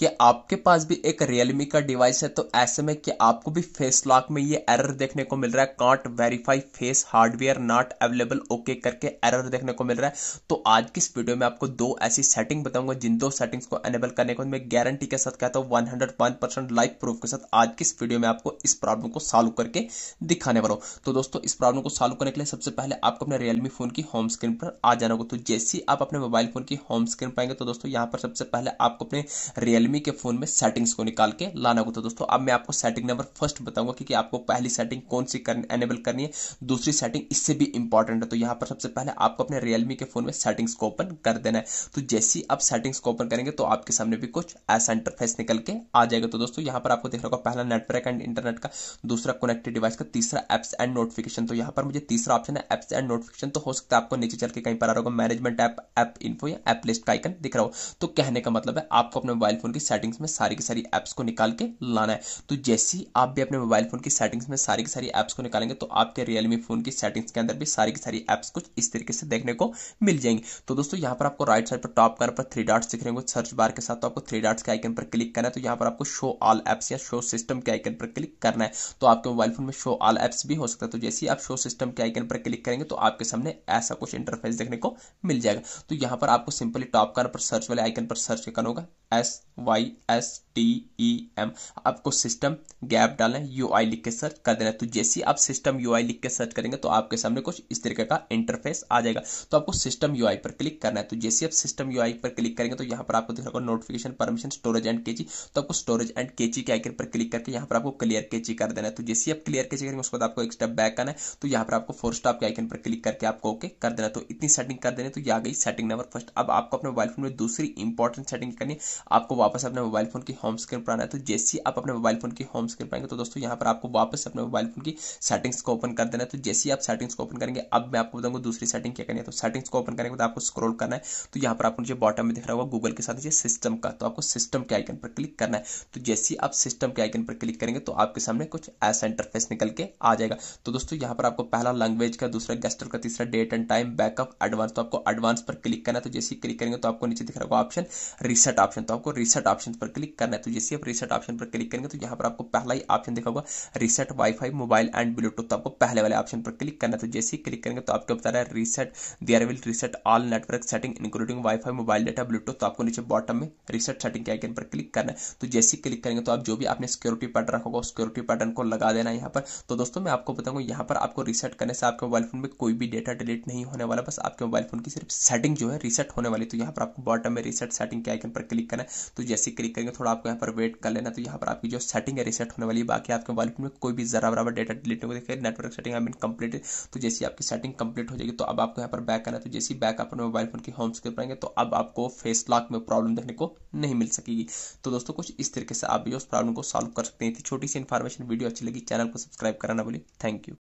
कि आपके पास भी एक रियलमी का डिवाइस है तो ऐसे में कि आपको भी फेस लॉक में ये एरर देखने को मिल रहा है can't verify face hardware not available okay करके एरर देखने को मिल रहा है तो आज की इस वीडियो में आपको दो ऐसी सेटिंग बताऊंगा जिन दो सेटिंग्स को एनेबल करने को मैं गारंटी के साथ कहता हूँ one hundred one percent live proof के साथ आज की इस वीडियो में आपको इस प्रॉब्लम को सॉल्व करके दिखाने वालों तो दोस्तों इस प्रॉब्लम को सॉल्व करने के लिए सबसे पहले आपको अपने रियलमी फोन की होम स्क्रीन पर आ जाना होगा तो जैसे आप अपने मोबाइल फोन की होम स्क्रीन पाएंगे तो दोस्तों यहाँ पर सबसे पहले आपको अपने रियलमी रियलमी के फ़ोन में सेटिंग्स को निकाल के लाना होता है दोस्तों अब मैं आपको सेटिंग नंबर फर्स्ट बताऊंगा क्योंकि आपको पहली सेटिंग कौन सी एनेबल करनी है दूसरी सेटिंग इससे भी इंपॉर्टेंट है तो यहाँ पर सबसे पहले आपको अपने रियलमी के फ़ोन में सेटिंग्स को ओपन कर देना है तो जैसे ही आप सेटिंग्स को ओपन करेंगे तो आपके सामने भी कुछ ऐसा इंटरफेस निकल के आ जाएगा तो दोस्तों यहाँ पर आपको देख रहा होगा पहला नेटवर्क एंड इंटरनेट का दूसरा कनेक्टेड डिवाइस का तीसरा एप्स एंड नोटिफिकेशन तो यहाँ पर मुझे तीसरा ऑप्शन है एप्स एंड नोटिफिकेशन तो हो सकता है आपको नीचे चल के कहीं पर आ रहा होगा मैनेजमेंट ऐप ऐप इन्फो या एप लिस्ट का आइकन दिख रहा हो तो कहने का मतलब है आपको अपने मोबाइल फोन की की सेटिंग्स में सारी की सारी एप्स को निकाल के लाना है तो जैसे ही आप भी अपने मोबाइल फ़ोन की सेटिंग्स में सारी की सारी एप्स को निकालेंगे तो आपके रियलमी फ़ोन की सेटिंग्स के अंदर भी सारी की सारी एप्स कुछ इस तरीके से देखने को मिल जाएंगे तो दोस्तों यहाँ पर आपको राइट साइड पर टॉप कर पर थ्री डॉट्स दिख रहे होंगे सर्च बार के साथ तो आपको थ्री डॉट्स के आइकन पर क्लिक करना है तो यहाँ पर आपको शो ऑल एप्स या शो सिस्टम के आइकन पर क्लिक करना है तो आपके मोबाइल फ़ोन में शो ऑल एप्स भी हो सकता है तो जैसे ही आप शो सिस्टम के आइकन पर क्लिक करेंगे तो आपके सामने ऐसा कुछ इंटरफेस देखने को मिल जाएगा तो यहाँ पर आपको सिंपली टॉप कर पर सर्च वाले आइकन पर सर्च करना होगा S Y S T E M आपको सिस्टम गैप डालें यू आई लिख के सर्च कर देना तो जैसे आप सिस्टम यू आई लिख के सर्च करेंगे तो आपके सामने कुछ इस तरीके का इंटरफेस आ जाएगा तो आपको सिस्टम यू आई पर क्लिक करना है तो जैसे आप सिस्टम यू आई पर क्लिक करेंगे तो यहाँ पर आपको दिख नोटिफिकेशन परमिशन स्टोरेज एंड केची तो आपको स्टोरेज एंड केची के आइकन पर क्लिक करके यहाँ पर आपको क्लियर केची कर देना है तो जैसे आप क्लियर केची करेंगे उसके बाद आपको एक स्टेप बैक करना है तो यहाँ पर आपको फोर स्टॉप के आइकन पर क्लिक करके आपको ओके कर देना तो इतनी सेटिंग कर देने तो यह आ गई सेटिंग नंबर फर्स्ट अब आपको अपने मोबाइल फोन में दूसरी इंपॉर्टेंट सेटिंग करनी है आपको वापस अपने मोबाइल फोन की होम होम स्क्रीन पर आना है तो जैसे आप अपने मोबाइल फोन की होम स्क्रीन पर आएंगे तो दोस्तों यहाँ पर आपको वापस अपने मोबाइल फोन की सेटिंग्स को ओपन कर देना है तो जैसे ही आप सेटिंग्स को ओपन करेंगे अब मैं आपको बताऊंगा दूसरी सेटिंग क्या करनी है तो सेटिंग्स को ओपन करेंगे तो आपको स्क्रोल करना है तो यहाँ पर आपको बॉटम में दिख रहा होगा गूगल के साथ सिस्टम का तो आपको सिस्टम के आइकन पर क्लिक करना है तो जैसे ही आप सिस्टम के आइकन पर क्लिक करेंगे तो आपके सामने कुछ ऐसा इंटरफेस निकल के आ जाएगा तो दोस्तों यहाँ पर आपको पहला लैंग्वेज का दूसरा गेस्टर का तीसरा date and time backup advance तो आपको एडवांस पर क्लिक करना है तो जैसे ही क्लिक करेंगे तो आपको नीचे दिख रहा होगा ऑप्शन रिसेट ऑप्शन तो आपको रिसेट ऑप्शन पर क्लिक करना मैप तो जैसे आप रिसेट ऑप्शन पर क्लिक करेंगे तो यहाँ पर आपको पहला ही ऑप्शन देखा होगा reset wifi mobile and Bluetooth तो आपको पहले वाले ऑप्शन पर क्लिक करना है तो जैसे ही क्लिक करेंगे तो आपको बता रहा है reset there will reset all network setting including wifi mobile data Bluetooth तो आपको नीचे बॉटम में रिसेट सेटिंग के आइकन पर क्लिक करना है तो जैसे ही क्लिक करेंगे तो आप जो भी आपने सिक्योरिटी पैटर्न रखा होगा सिक्योरिटी पैटर्न को लगा देना यहाँ पर तो दोस्तों मैं आपको बताऊंगा यहाँ पर आपको रिसेट करने से आपके मोबाइल फोन में कोई भी डेटा डिलीट नहीं होने वाला बस आपके मोबाइल फोन की सिर्फ सेटिंग जो है रिसेट होने वाली तो यहाँ पर आपको बॉटम में रिसेट सेटिंग के आइकन पर क्लिक करना है तो जैसे क्लिक करेंगे थोड़ा आपको यहाँ पर वेट कर लेना तो यहाँ पर आपकी जो सेटिंग है रिसेट होने वाली है बाकी आपके मोबाइल में कोई भी जरा बराबर डेटा डिलीट नहीं देखिए network setting I mean complete तो जैसी आपकी सेटिंग कंप्लीट हो जाएगी तो अब आपको यहाँ पर बैक करना तो जैसी बैक अपने मोबाइल फोन की होम स्क्रीन पर आएंगे तो अब आपको फेस लॉक में प्रॉब्लम देखने को नहीं मिल सकेगी तो दोस्तों कुछ इस तरीके से आप भी उस प्रॉब्लम को सॉल्व कर सकते हैं छोटी सी इन्फॉर्मेशन वीडियो अच्छी लगी चैनल को सब्सक्राइब कराना बोली थैंक यू